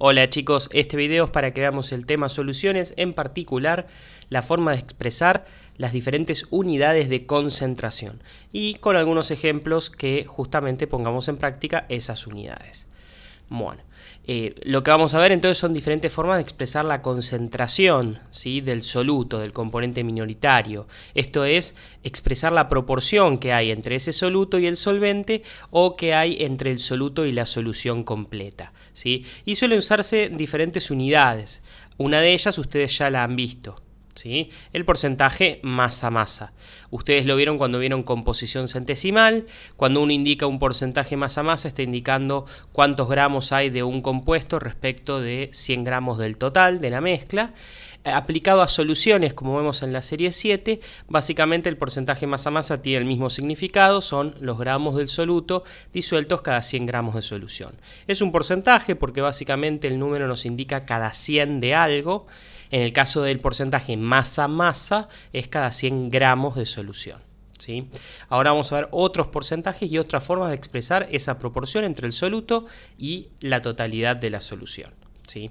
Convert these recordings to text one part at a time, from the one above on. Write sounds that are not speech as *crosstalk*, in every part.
Hola chicos, este video es para que veamos el tema soluciones, en particular la forma de expresar las diferentes unidades de concentración y con algunos ejemplos que justamente pongamos en práctica esas unidades. Bueno, eh, lo que vamos a ver entonces son diferentes formas de expresar la concentración ¿sí? del soluto, del componente minoritario. Esto es expresar la proporción que hay entre ese soluto y el solvente o que hay entre el soluto y la solución completa. ¿sí? Y suelen usarse diferentes unidades. Una de ellas ustedes ya la han visto el porcentaje masa masa. Ustedes lo vieron cuando vieron composición centesimal, cuando uno indica un porcentaje masa masa está indicando cuántos gramos hay de un compuesto respecto de 100 gramos del total de la mezcla. Eh, aplicado a soluciones, como vemos en la serie 7, básicamente el porcentaje masa masa tiene el mismo significado, son los gramos del soluto disueltos cada 100 gramos de solución. Es un porcentaje porque básicamente el número nos indica cada 100 de algo. En el caso del porcentaje masa-masa es cada 100 gramos de solución. ¿sí? Ahora vamos a ver otros porcentajes y otras formas de expresar esa proporción entre el soluto y la totalidad de la solución. ¿Sí?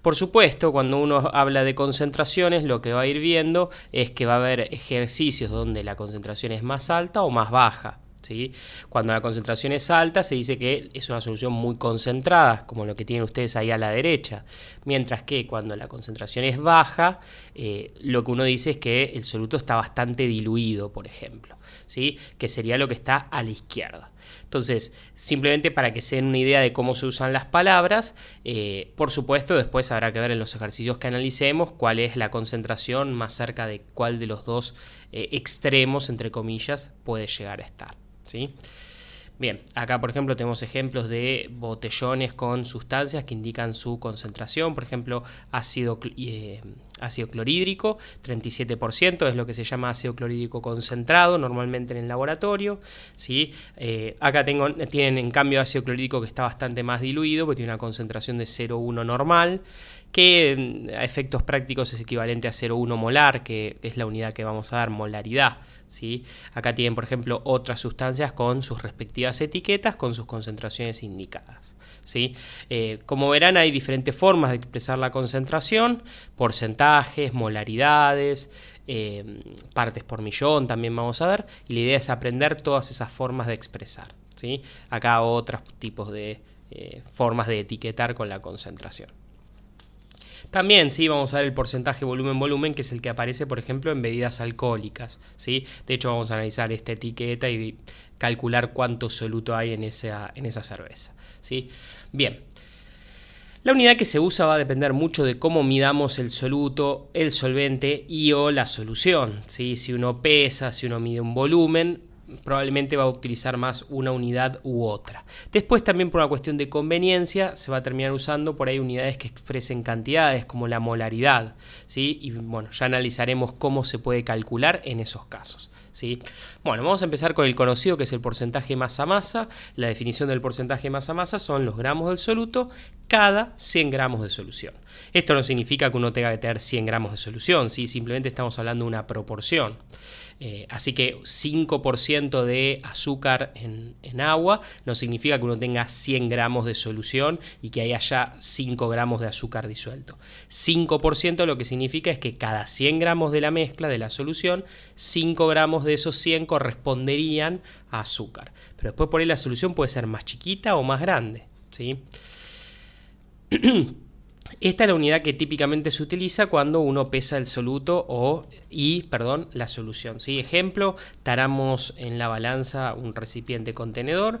Por supuesto, cuando uno habla de concentraciones, lo que va a ir viendo es que va a haber ejercicios donde la concentración es más alta o más baja. Cuando la concentración es alta se dice que es una solución muy concentrada, como lo que tienen ustedes ahí a la derecha, mientras que cuando la concentración es baja, eh, lo que uno dice es que el soluto está bastante diluido, por ejemplo. ¿sí? que sería lo que está a la izquierda. Entonces, simplemente para que se den una idea de cómo se usan las palabras, eh, por supuesto, después habrá que ver en los ejercicios que analicemos cuál es la concentración más cerca de cuál de los dos eh, extremos, entre comillas, puede llegar a estar. ¿sí? Bien, acá por ejemplo tenemos ejemplos de botellones con sustancias que indican su concentración, por ejemplo ácido, eh, ácido clorhídrico, 37% es lo que se llama ácido clorhídrico concentrado normalmente en el laboratorio. Eh, acá tienen en cambio ácido clorhídrico que está bastante más diluido, porque tiene una concentración de 0,1 normal que mm, a efectos prácticos es equivalente a 0,1 molar, que es la unidad que vamos a dar, molaridad. Acá tienen, por ejemplo, otras sustancias con sus respectivas etiquetas, con sus concentraciones indicadas. Eh, como verán, hay diferentes formas de expresar la concentración, porcentajes, molaridades, eh, partes por millón también vamos a ver, y la idea es aprender todas esas formas de expresar. Acá otros tipos de eh, formas de etiquetar con la concentración. También, vamos a ver el porcentaje volumen-volumen, que es el que aparece, por ejemplo, en bebidas alcohólicas. ¿sí? De hecho, vamos a analizar esta etiqueta y calcular cuánto soluto hay en esa, en esa cerveza. ¿sí? Bien. La unidad que se usa va a depender mucho de cómo midamos el soluto, el solvente y o la solución. ¿sí? Si uno pesa, si uno mide un volumen probablemente va a utilizar más una unidad u otra. Después también por una cuestión de conveniencia se va a terminar usando por ahí unidades que expresen cantidades como la molaridad, ¿sí? Y bueno, ya analizaremos cómo se puede calcular en esos casos. ¿Sí? Bueno, vamos a empezar con el conocido que es el porcentaje masa-masa. La definición del porcentaje masa-masa son los gramos del soluto cada 100 gramos de solución. Esto no significa que uno tenga que tener 100 gramos de solución, simplemente estamos hablando de una proporción. Eh, así que 5% de azúcar en, agua no significa que uno tenga 100 gramos de solución y que haya 5 gramos de azúcar disuelto. 5% lo que significa es que cada 100 gramos de la mezcla, de la solución, 5 gramos de esos 100 corresponderían a azúcar. Pero después por ahí la solución puede ser más chiquita o más grande. ¿sí? *clears throat* Esta es la unidad que típicamente se utiliza cuando uno pesa el soluto o y, perdón, la solución. si Ejemplo, taramos en la balanza un recipiente contenedor,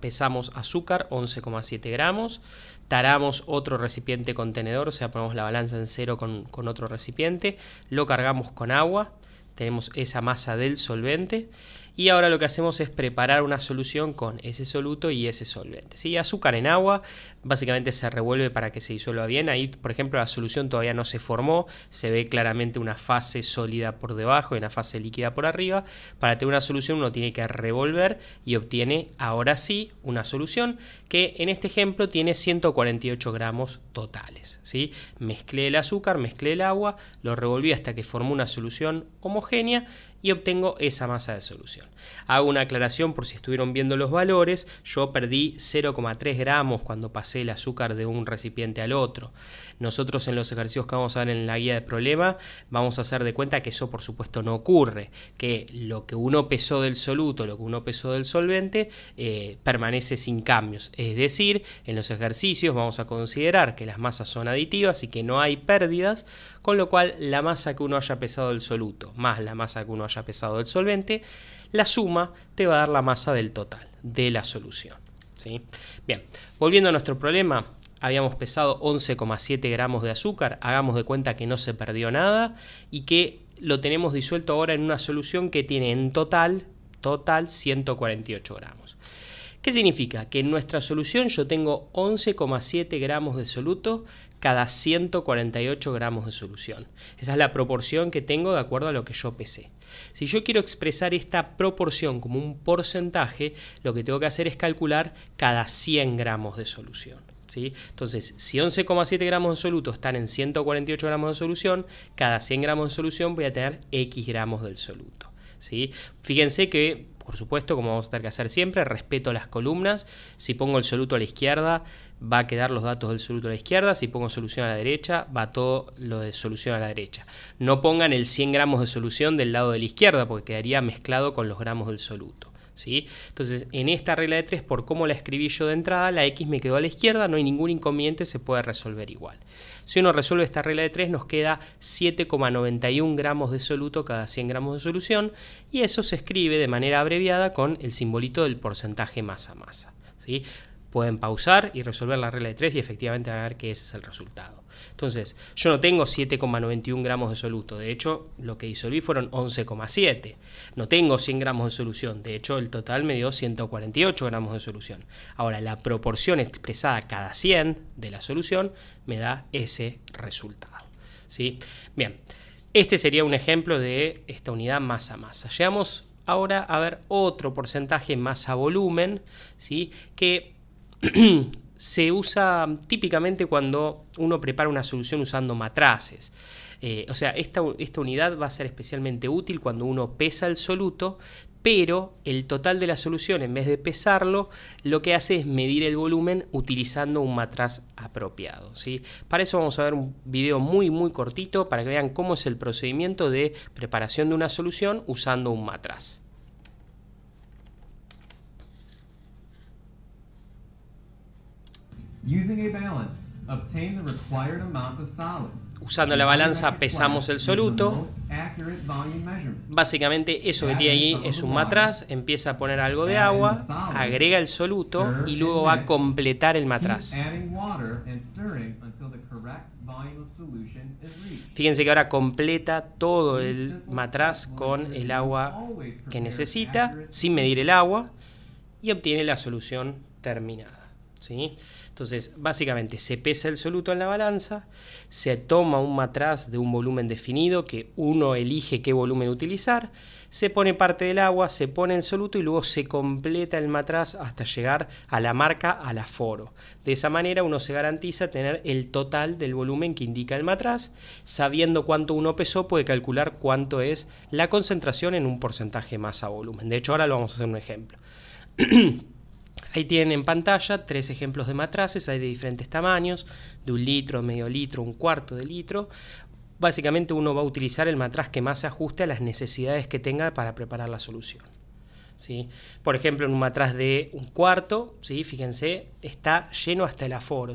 pesamos azúcar 11,7 gramos, taramos otro recipiente contenedor, o sea, ponemos la balanza en cero con, con otro recipiente, lo cargamos con agua, tenemos esa masa del solvente y ahora lo que hacemos es preparar una solución con ese soluto y ese solvente. ¿sí? Azúcar en agua básicamente se revuelve para que se disuelva bien. Ahí, por ejemplo, la solución todavía no se formó. Se ve claramente una fase sólida por debajo y una fase líquida por arriba. Para tener una solución uno tiene que revolver y obtiene ahora sí una solución que en este ejemplo tiene 148 gramos totales. ¿sí? Mezclé el azúcar, mezclé el agua, lo revolví hasta que formó una solución homogénea y obtengo esa masa de solución. Hago una aclaración por si estuvieron viendo los valores, yo perdí 0,3 gramos cuando pasé el azúcar de un recipiente al otro. Nosotros en los ejercicios que vamos a ver en la guía de problema vamos a hacer de cuenta que eso por supuesto no ocurre, que lo que uno pesó del soluto, lo que uno pesó del solvente eh, permanece sin cambios. Es decir, en los ejercicios vamos a considerar que las masas son aditivas y que no hay pérdidas, con lo cual la masa que uno haya pesado del soluto más la masa que uno haya pesado del solvente, la suma te va a dar la masa del total de la solución. ¿sí? Bien, volviendo a nuestro problema, habíamos pesado 11,7 gramos de azúcar, hagamos de cuenta que no se perdió nada y que lo tenemos disuelto ahora en una solución que tiene en total, total 148 gramos. ¿Qué significa? Que en nuestra solución yo tengo 11,7 gramos de soluto cada 148 gramos de solución. Esa es la proporción que tengo de acuerdo a lo que yo pesé. Si yo quiero expresar esta proporción como un porcentaje, lo que tengo que hacer es calcular cada 100 gramos de solución. ¿Sí? Entonces, si 11,7 gramos de soluto están en 148 gramos de solución, cada 100 gramos de solución voy a tener X gramos del soluto. ¿sí? Fíjense que por supuesto, como vamos a tener que hacer siempre, respeto las columnas. Si pongo el soluto a la izquierda, va a quedar los datos del soluto a la izquierda. Si pongo solución a la derecha, va todo lo de solución a la derecha. No pongan el 100 gramos de solución del lado de la izquierda, porque quedaría mezclado con los gramos del soluto. Entonces, en esta regla de 3, por cómo la escribí yo de entrada, la x me quedó a la izquierda, no hay ningún inconveniente, se puede resolver igual. Si uno resuelve esta regla de 3, nos queda 7,91 gramos de soluto cada 100 gramos de solución, y eso se escribe de manera abreviada con el simbolito del porcentaje masa-masa pueden pausar y resolver la regla de 3 y efectivamente van a ver que ese es el resultado. Entonces, yo no tengo 7,91 gramos de soluto, de hecho lo que disolví fueron 11,7. No tengo 100 gramos de solución, de hecho el total me dio 148 gramos de solución. Ahora, la proporción expresada cada 100 de la solución me da ese resultado. ¿sí? Bien, este sería un ejemplo de esta unidad masa-masa. Llegamos ahora a ver otro porcentaje masa-volumen, ¿sí? que *clears throat* se usa típicamente cuando uno prepara una solución usando matraces. Eh, o sea, esta, unidad va a ser especialmente útil cuando uno pesa el soluto, pero el total de la solución, en vez de pesarlo, lo que hace es medir el volumen utilizando un matraz apropiado. ¿sí? Para eso vamos a ver un video muy muy cortito para que vean cómo es el procedimiento de preparación de una solución usando un matraz. Usando la balanza pesamos el soluto. Básicamente eso que tiene ahí es un matraz, empieza a poner algo de agua, agrega el soluto y luego va a completar el matraz. Fíjense que ahora completa todo el matraz con el agua que necesita, sin medir el agua, y obtiene la solución terminada. ¿sí? Entonces, básicamente se pesa el soluto en la balanza, se toma un matraz de un volumen definido que uno elige qué volumen utilizar, se pone parte del agua, se pone el soluto y luego se completa el matraz hasta llegar a la marca al aforo. De esa manera uno se garantiza tener el total del volumen que indica el matraz, sabiendo cuánto uno pesó puede calcular cuánto es la concentración en un porcentaje masa volumen. De hecho, ahora lo vamos a hacer un ejemplo. *clears throat* Ahí tienen en pantalla tres ejemplos de matraces, hay de diferentes tamaños, de un litro, medio litro, un cuarto de litro. Básicamente uno va a utilizar el matraz que más se ajuste a las necesidades que tenga para preparar la solución. ¿sí? Por ejemplo, en un matraz de un cuarto, ¿sí? fíjense, está lleno hasta el aforo.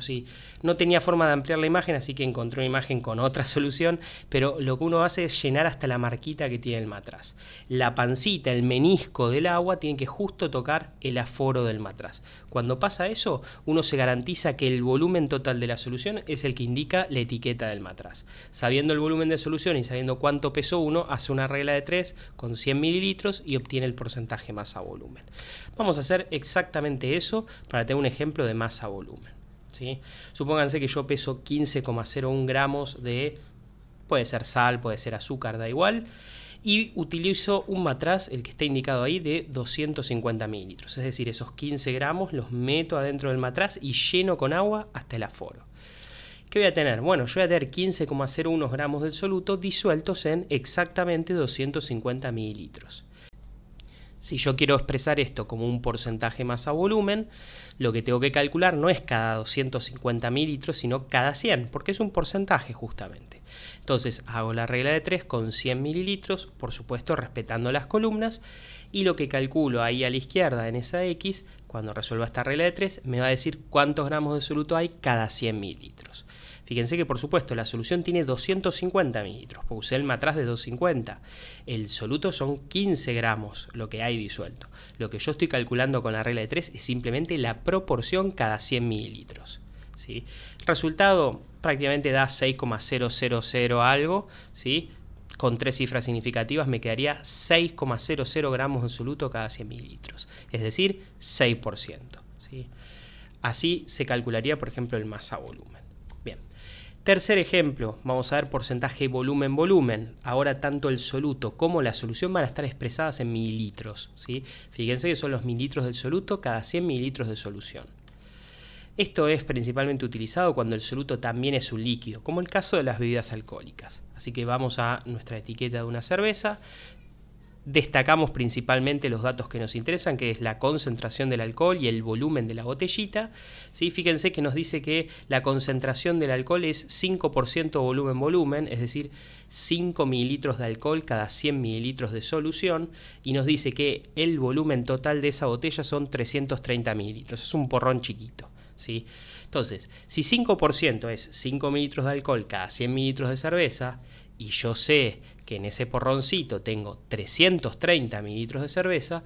No tenía forma de ampliar la imagen, así que encontré una imagen con otra *laughs* solución, pero lo que uno hace es llenar hasta la marquita que tiene el matraz. La pancita, el menisco del agua, tiene que justo tocar el aforo del matraz. Cuando pasa eso, uno se garantiza que el volumen total de la solución es el que indica la etiqueta del matraz. Sabiendo el volumen de solución y sabiendo cuánto pesó uno, hace una regla de 3 con 100 mililitros y obtiene el porcentaje masa volumen. Vamos a hacer exactamente eso para tener un ejemplo de masa volumen. Supónganse que yo peso 15,01 gramos de, puede ser sal, puede ser azúcar, da igual, y utilizo un matraz, el que está indicado ahí, de 250 mililitros. Es decir, esos 15 gramos los meto adentro del matraz y lleno con agua hasta el aforo. ¿Qué voy a tener? Bueno, yo voy a tener 15,01 gramos del soluto disueltos en exactamente 250 mililitros. Si yo quiero expresar esto como un porcentaje más a volumen, lo que tengo que calcular no es cada 250 mililitros, sino cada 100, porque es un porcentaje justamente. Entonces hago la regla de 3 con 100 mililitros, por supuesto respetando las columnas, y lo que calculo ahí a la izquierda en esa X, cuando resuelva esta regla de 3, me va a decir cuántos gramos de soluto hay cada 100 mililitros. Fíjense que por supuesto la solución tiene 250 mililitros, puse el matraz de 250. El soluto son 15 gramos lo que hay disuelto. Lo que yo estoy calculando con la regla de 3 es simplemente la proporción cada 100 mililitros. ¿sí? El resultado prácticamente da 6,000 algo, ¿sí? con tres cifras significativas me quedaría 6,00 gramos de soluto cada 100 mililitros, es decir, 6%. Así se calcularía, por ejemplo, el masa-volumen. Tercer ejemplo, vamos a ver porcentaje volumen-volumen. Ahora tanto el soluto como la solución van a estar expresadas en mililitros. Fíjense que son los mililitros del soluto cada 100 mililitros de solución. Esto es principalmente utilizado cuando el soluto también es un líquido, como el caso de las bebidas alcohólicas. Así que vamos a nuestra etiqueta de una cerveza destacamos principalmente los datos que nos interesan, que es la concentración del alcohol y el volumen de la botellita. ¿sí? Fíjense que nos dice que la concentración del alcohol es 5% volumen-volumen, es decir, 5 mililitros de alcohol cada 100 mililitros de solución, y nos dice que el volumen total de esa botella son 330 mililitros, es un porrón chiquito. ¿sí? Entonces, si 5% es 5 mililitros de alcohol cada 100 mililitros de cerveza, y yo sé que en ese porroncito tengo 330 mililitros de cerveza,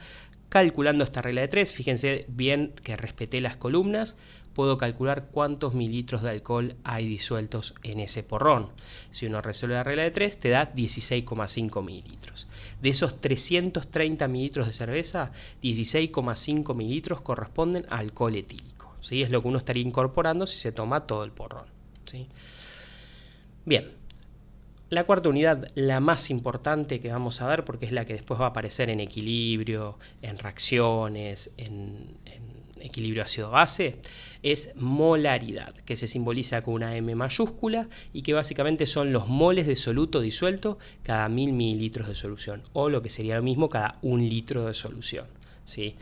calculando esta regla de 3, fíjense bien que respeté las columnas, puedo calcular cuántos mililitros de alcohol hay disueltos en ese porrón. Si uno resuelve la regla de 3, te da 16,5 mililitros. De esos 330 mililitros de cerveza, 16,5 mililitros corresponden a alcohol etílico. Es lo que uno estaría incorporando si se toma todo el porrón. Bien, la cuarta unidad, la más importante que vamos a ver, porque es la que después va a aparecer en equilibrio, en reacciones, en, equilibrio ácido-base, es molaridad, que se simboliza con una M mayúscula y que básicamente son los moles de soluto disuelto cada mil mililitros de solución, o lo que sería lo mismo cada un litro de solución. ¿sí?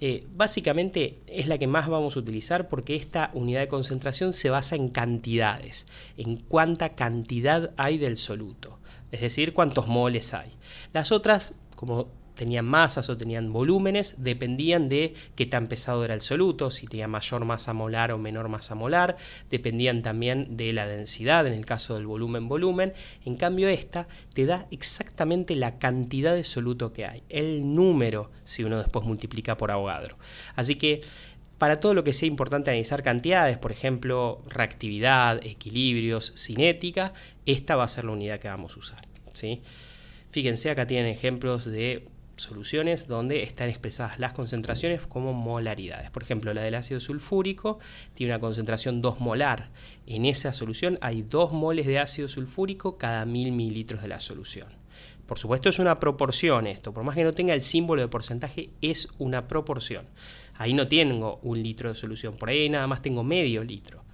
Eh, básicamente es la que más vamos a utilizar porque esta unidad de concentración se basa en cantidades, en cuánta cantidad hay del soluto, es decir, cuántos moles hay. Las otras, como tenían masas o tenían volúmenes, dependían de qué tan pesado era el soluto, si tenía mayor masa molar o menor masa molar, dependían también de la densidad, en el caso del volumen-volumen. En cambio, esta te da exactamente la cantidad de soluto que hay, el número, si uno después multiplica por Avogadro. Así que para todo lo que sea importante analizar cantidades, por ejemplo, reactividad, equilibrios, cinética, esta va a ser la unidad que vamos a usar. ¿sí? Fíjense, acá tienen ejemplos de soluciones donde están expresadas las concentraciones como molaridades. Por ejemplo, la del ácido sulfúrico tiene una concentración 2 molar. En esa solución hay 2 moles de ácido sulfúrico cada 1000 mililitros de la solución. Por supuesto es una proporción esto, por más que no tenga el símbolo de porcentaje, es una proporción. Ahí no tengo un litro de solución, por ahí nada más tengo medio litro.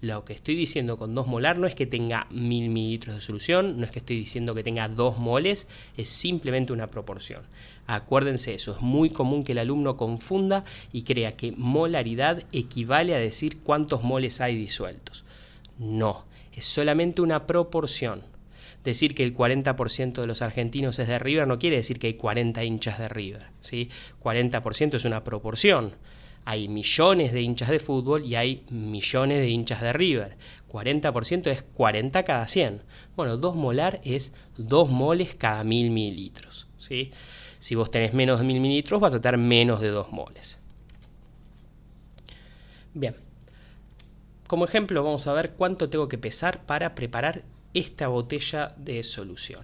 Lo que estoy diciendo con 2 molar no es que tenga 1000 mililitros de solución, no es que estoy diciendo que tenga 2 moles, es simplemente una proporción. Acuérdense eso, es muy común que el alumno confunda y crea que molaridad equivale a decir cuántos moles hay disueltos. No, es solamente una proporción. Decir que el 40% de los argentinos es de River no quiere decir que hay 40 hinchas de River. ¿sí? 40% es una proporción hay millones de hinchas de fútbol y hay millones de hinchas de River. 40% es 40 cada 100. Bueno, 2 molar es 2 moles cada 1000 mililitros. Si vos tenés menos de 1000 mililitros, vas a tener menos de 2 moles. Bien. Como ejemplo, vamos a ver cuánto tengo que pesar para preparar esta botella de solución.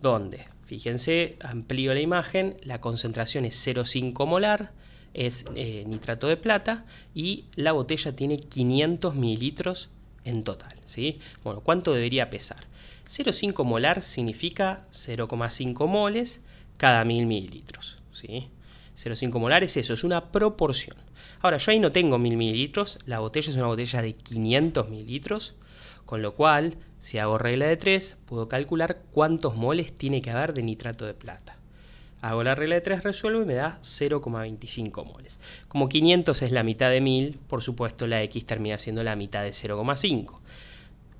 Donde, fíjense, amplío la imagen, la concentración es 0,5 molar es eh, nitrato de plata y la botella tiene 500 mililitros en total. ¿sí? Bueno, ¿cuánto debería pesar? 0,5 molar significa 0,5 moles cada 1000 mililitros. ¿sí? 0,5 molar es eso, es una proporción. Ahora, yo ahí no tengo 1000 mililitros, la botella es una botella de 500 mililitros, con lo cual, si hago regla de 3, puedo calcular cuántos moles tiene que haber de nitrato de plata. Hago la regla de 3, resuelvo y me da 0,25 moles. Como 500 es la mitad de 1000, por supuesto la X termina siendo la mitad de 0,5.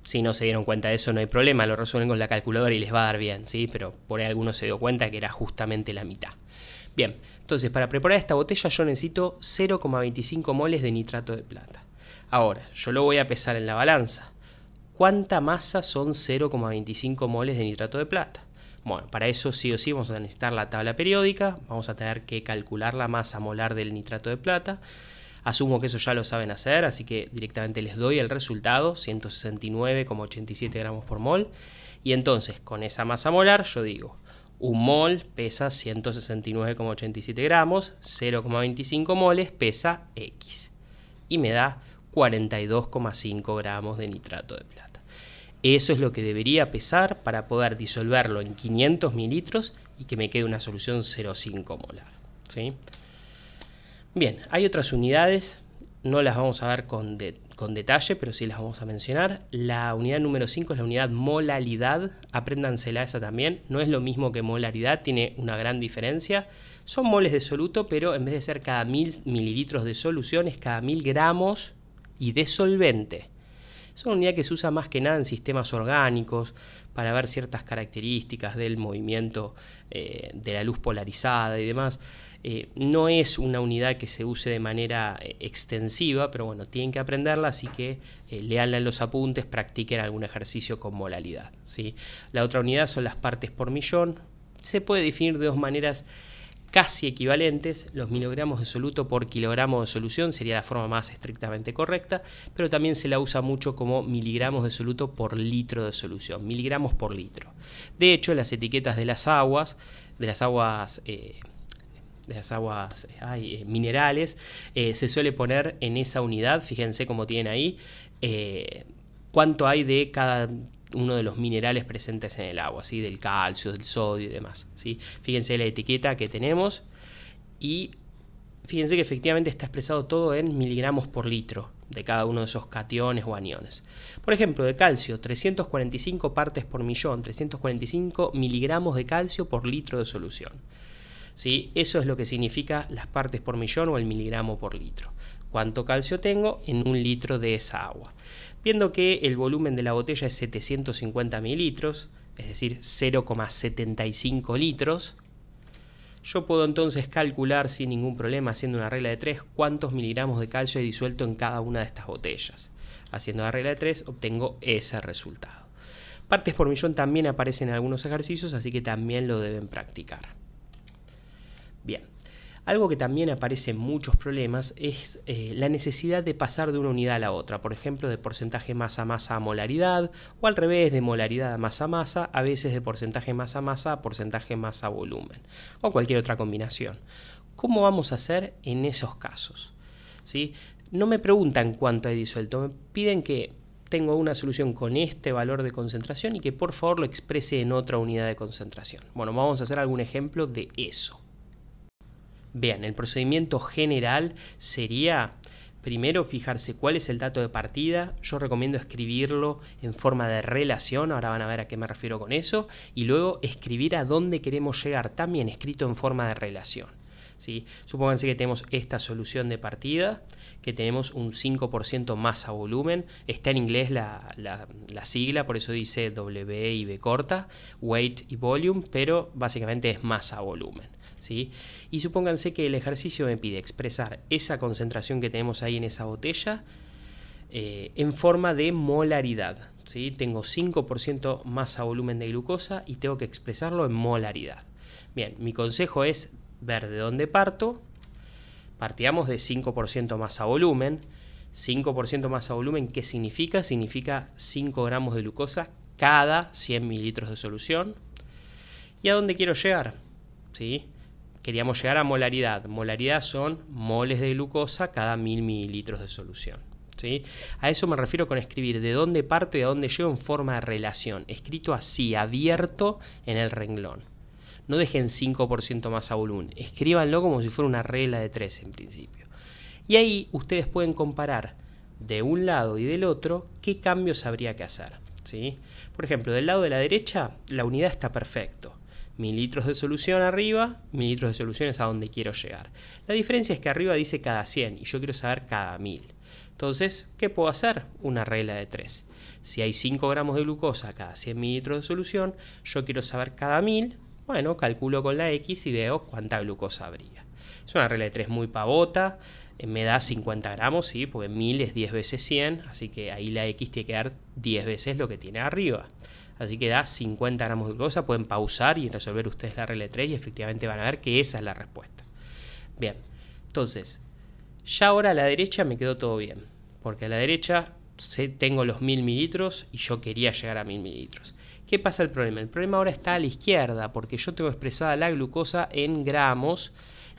Si no se dieron cuenta de eso no hay problema, lo resuelven con la calculadora y les va a dar bien, ¿sí? Pero por ahí alguno se dio cuenta que era justamente la mitad. Bien, entonces para preparar esta botella yo necesito 0,25 moles de nitrato de plata. Ahora, yo lo voy a pesar en la balanza. ¿Cuánta masa son 0,25 moles de nitrato de plata? Bueno, para eso sí o sí vamos a necesitar la tabla periódica, vamos a tener que calcular la masa molar del nitrato de plata. Asumo que eso ya lo saben hacer, así que directamente les doy el resultado, 169,87 gramos por mol. Y entonces, con esa masa molar, yo digo, un mol pesa 169,87 gramos, 0,25 moles pesa X. Y me da 42,5 gramos de nitrato de plata. Eso es lo que debería pesar para poder disolverlo en 500 mililitros y que me quede una solución 0,5 molar. ¿sí? Bien, hay otras unidades, no las vamos a ver con, con, detalle, pero sí las vamos a mencionar. La unidad número 5 es la unidad molalidad, apréndansela esa también, no es lo mismo que molaridad, tiene una gran diferencia. Son moles de soluto, pero en vez de ser cada mil mililitros de solución, es cada mil gramos y de solvente. Es una unidad que se usa más que nada en sistemas orgánicos para ver ciertas características del movimiento eh, de la luz polarizada y demás. Eh, no es una unidad que se use de manera eh, extensiva, pero bueno, tienen que aprenderla, así que leanla en los apuntes, practiquen algún ejercicio con molalidad. ¿sí? La otra unidad son las partes por millón. Se puede definir de dos maneras casi equivalentes, los miligramos de soluto por kilogramo de solución sería la forma más estrictamente correcta, pero también se la usa mucho como miligramos de soluto por litro de solución, miligramos por litro. De hecho, las etiquetas de las aguas, de las aguas... Eh, de las aguas eh, eh, minerales, se suele poner en esa unidad, fíjense cómo tienen ahí, cuánto hay de cada uno de los minerales presentes en el agua, del calcio, del sodio y demás. ¿sí? Fíjense la etiqueta que tenemos y fíjense que efectivamente está expresado todo en miligramos por litro de cada uno de esos cationes o aniones. Por ejemplo, de calcio, 345 partes por millón, 345 miligramos de calcio por litro de solución. ¿Sí? Eso es lo que significa las partes por millón o el miligramo por litro. ¿Cuánto calcio tengo en un litro de esa agua? viendo que el volumen de la botella es 750 mililitros, es decir, 0,75 litros, yo puedo entonces calcular sin ningún problema, haciendo una regla de 3, cuántos miligramos de calcio he disuelto en cada una de estas botellas. Haciendo la regla de 3 obtengo ese resultado. Partes por millón también aparecen en algunos ejercicios, así que también lo deben practicar. Bien, algo que también aparece en muchos problemas es eh, la necesidad de pasar de una unidad a la otra, por ejemplo de porcentaje masa a masa a molaridad, o al revés de molaridad a masa a masa, a veces de porcentaje masa a masa a porcentaje masa volumen, o cualquier otra combinación. ¿Cómo vamos a hacer en esos casos? ¿Sí? No me preguntan cuánto he disuelto, me piden que tengo una solución con este valor de concentración y que por favor lo exprese en otra unidad de concentración. Bueno, vamos a hacer algún ejemplo de eso. Bien, el procedimiento general sería primero fijarse cuál es el dato de partida. Yo recomiendo escribirlo en forma de relación, ahora van a ver a qué me refiero con eso, y luego escribir a dónde queremos llegar, también escrito en forma de relación. ¿sí? Supónganse que tenemos esta solución de partida, que tenemos un 5% más a volumen, está en inglés la, la sigla, por eso dice W y B corta, weight y volume, pero básicamente es masa volumen. Y supónganse que el ejercicio me pide expresar esa concentración que tenemos ahí en esa botella eh, en forma de molaridad. Tengo 5% más a volumen de glucosa y tengo que expresarlo en molaridad. Bien, mi consejo es ver de dónde parto. Partíamos de 5% más a volumen. 5% más a volumen, ¿qué significa? Significa 5 gramos de glucosa cada 100 mililitros de solución. ¿Y a dónde quiero llegar? ¿Sí? queríamos llegar a molaridad. Molaridad son moles de glucosa cada mil mililitros de solución. ¿sí? A eso me refiero con escribir de dónde parto y a dónde llego en forma de relación, escrito así, abierto en el renglón. No dejen 5% más a volumen, escríbanlo como si fuera una regla de 3 en principio. Y ahí ustedes pueden comparar de un lado y del otro qué cambios habría que hacer. ¿sí? Por ejemplo, del lado de la derecha la unidad está perfecto mililitros de solución arriba, mililitros de solución es a donde quiero llegar. La diferencia es que arriba dice cada 100 y yo quiero saber cada 1000. Entonces, ¿qué puedo hacer? Una regla de 3. Si hay 5 gramos de glucosa cada 100 mililitros de solución, yo quiero saber cada 1000. Bueno, calculo con la X y veo cuánta glucosa habría. Es una regla de 3 muy pavota, eh, me da 50 gramos, porque 1000 es 10 veces 100, así que ahí la X tiene que dar 10 veces lo que tiene arriba. Así que da 50 gramos de glucosa, pueden pausar y resolver ustedes la regla 3 y efectivamente van a ver que esa es la respuesta. Bien, entonces, ya ahora a la derecha me quedó todo bien, porque a la derecha tengo los 1000 mililitros y yo quería llegar a 1000 mililitros. ¿Qué pasa el problema? El problema ahora está a la izquierda, porque yo tengo expresada la glucosa en gramos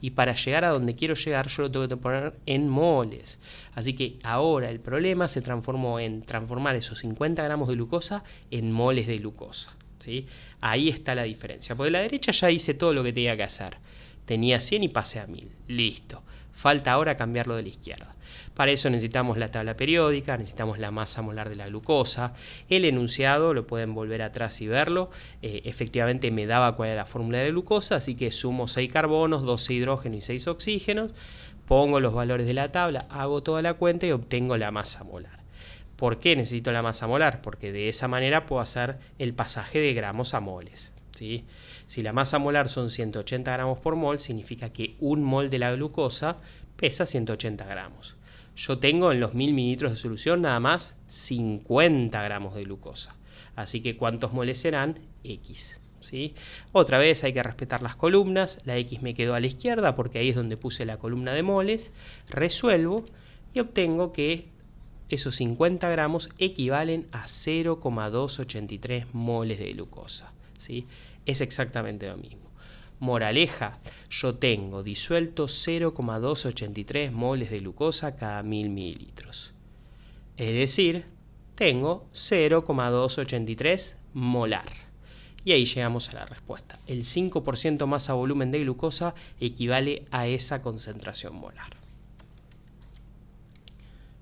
y para llegar a donde quiero llegar yo lo tengo que poner en moles. Así que ahora el problema se transformó en transformar esos 50 gramos de glucosa en moles de glucosa. ¿sí? Ahí está la diferencia. Por la derecha ya hice todo lo que tenía que hacer. Tenía 100 y pasé a 1000. Listo. Falta ahora cambiarlo de la izquierda. Para eso necesitamos la tabla periódica, necesitamos la masa molar de la glucosa, el enunciado, lo pueden volver atrás y verlo, eh, efectivamente me daba cuál era la fórmula de glucosa, así que sumo 6 carbonos, 12 hidrógenos y 6 oxígenos, pongo los valores de la tabla, hago toda la cuenta y obtengo la masa molar. ¿Por qué necesito la masa molar? Porque de esa manera puedo hacer el pasaje de gramos a moles. Si la masa molar son 180 gramos por mol, significa que un mol de la glucosa pesa 180 gramos yo tengo en los 1000 mililitros de solución nada más 50 gramos de glucosa. Así que cuántos moles serán X. ¿sí? Otra vez hay que respetar las columnas, la X me quedó a la izquierda porque ahí es donde puse la columna de moles, resuelvo y obtengo que esos 50 gramos equivalen a 0,283 moles de glucosa. ¿sí? Es exactamente lo mismo. Moraleja, yo tengo disuelto 0,283 moles de glucosa cada 1000 mililitros. Es decir, tengo 0,283 molar. Y ahí llegamos a la respuesta. El 5% más volumen de glucosa equivale a esa concentración molar.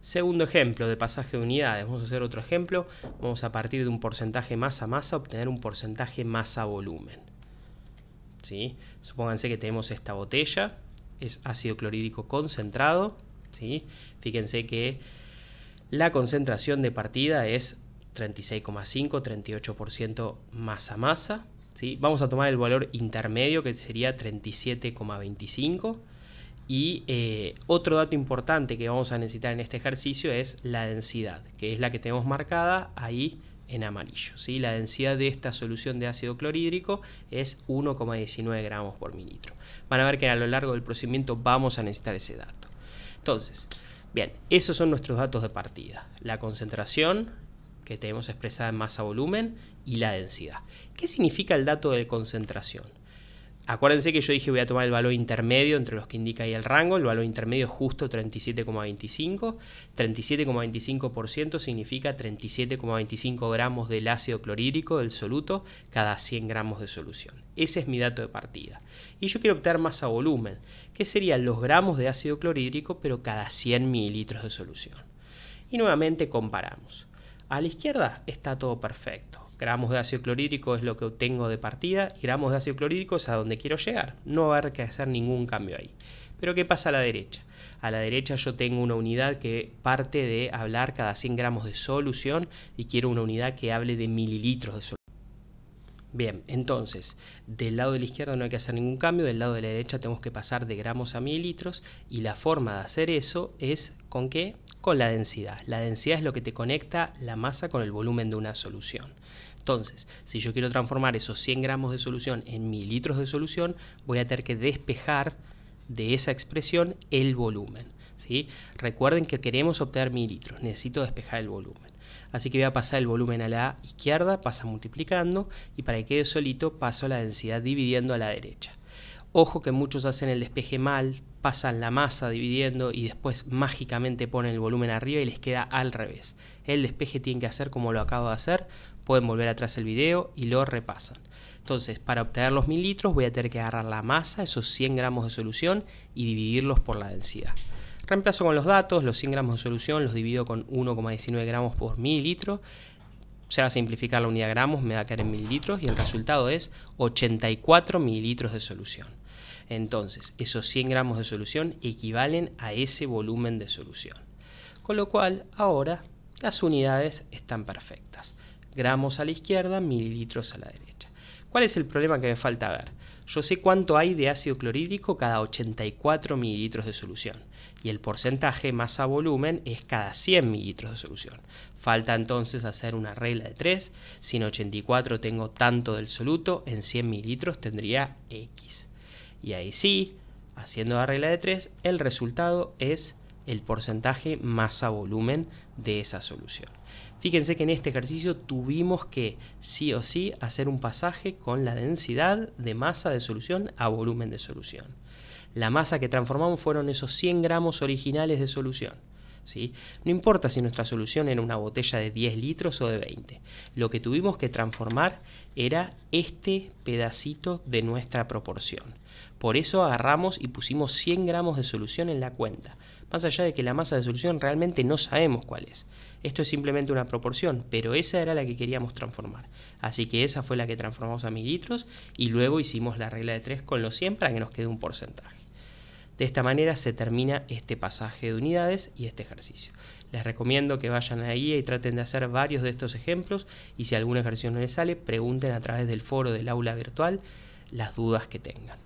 Segundo ejemplo de pasaje de unidades. Vamos a hacer otro ejemplo. Vamos a partir de un porcentaje masa-masa obtener un porcentaje masa-volumen. Supónganse que tenemos esta botella, es ácido clorhídrico concentrado, Fíjense que la concentración de partida es 36,5, 38% masa masa, Vamos a tomar el valor intermedio que sería 37,25. Y eh, otro dato importante que vamos a necesitar en este ejercicio es la densidad, que es la que tenemos marcada ahí en amarillo. Si La densidad de esta solución de ácido clorhídrico es 1,19 gramos por mililitro. Van a ver que a lo largo del procedimiento vamos a necesitar ese dato. Entonces, bien, esos son nuestros datos de partida. La concentración que tenemos expresada en masa-volumen y la densidad. ¿Qué significa el dato de concentración? Acuérdense que yo dije voy a tomar el valor intermedio entre los que indica ahí el rango, el valor intermedio es justo 37,25. 37,25% significa 37,25 gramos del ácido clorhídrico del soluto cada 100 gramos de solución. Ese es mi dato de partida. Y yo quiero optar más a volumen, que serían los gramos de ácido clorhídrico pero cada 100 mililitros de solución. Y nuevamente comparamos. A la izquierda está todo perfecto gramos de ácido clorhídrico es lo que obtengo de partida y gramos de ácido clorhídrico es a donde quiero llegar. No va a haber que hacer ningún cambio ahí. Pero ¿qué pasa a la derecha? A la derecha yo tengo una unidad que parte de hablar cada 100 gramos de solución y quiero una unidad que hable de mililitros de solución. Bien, entonces, del lado de la izquierda no hay que hacer ningún cambio, del lado de la derecha tenemos que pasar de gramos a mililitros y la forma de hacer eso es con que, con la densidad. La densidad es lo que te conecta la masa con el volumen de una solución. Entonces, si yo quiero transformar esos 100 gramos de solución en mililitros de solución, voy a tener que despejar de esa expresión el volumen. ¿sí? Recuerden que queremos obtener mililitros, necesito despejar el volumen. Así que voy a pasar el volumen a la izquierda, pasa multiplicando, y para que quede solito paso la densidad dividiendo a la derecha. Ojo que muchos hacen el despeje mal, pasan la masa dividiendo y después mágicamente ponen el volumen arriba y les queda al revés. El despeje tienen que hacer como lo acabo de hacer, pueden volver atrás el video y lo repasan. Entonces, para obtener los mililitros voy a tener que agarrar la masa, esos 100 gramos de solución, y dividirlos por la densidad. Reemplazo con los datos, los 100 gramos de solución los divido con 1,19 gramos por mililitro. Se va a simplificar la unidad gramos, me va a caer en mililitros y el resultado es 84 mililitros de solución. Entonces, esos 100 gramos de solución equivalen a ese volumen de solución. Con lo cual, ahora las unidades están perfectas. Gramos a la izquierda, mililitros a la derecha. ¿Cuál es el problema que me falta ver? Yo sé cuánto hay de ácido clorhídrico cada 84 mililitros de solución y el porcentaje masa volumen es cada 100 mililitros de solución. Falta entonces hacer una regla de 3. Si en 84 tengo tanto del soluto, en 100 mililitros tendría X. Y ahí sí, haciendo la regla de 3, el resultado es el porcentaje masa volumen de esa solución. Fíjense que en este ejercicio tuvimos que sí o sí hacer un pasaje con la densidad de masa de solución a volumen de solución. La masa que transformamos fueron esos 100 gramos originales de solución. No importa si nuestra solución era una botella de 10 litros o de 20. Lo que tuvimos que transformar era este pedacito de nuestra proporción. Por eso agarramos y pusimos 100 gramos de solución en la cuenta. Más allá de que la masa de solución realmente no sabemos cuál es. Esto es simplemente una proporción, pero esa era la que queríamos transformar. Así que esa fue la que transformamos a litros y luego hicimos la regla de 3 con los 100 para que nos quede un porcentaje. De esta manera se termina este pasaje de unidades y este ejercicio. Les recomiendo que vayan a y traten de hacer varios de estos ejemplos y si algún ejercicio no les sale, pregunten a través del foro del aula virtual las dudas que tengan.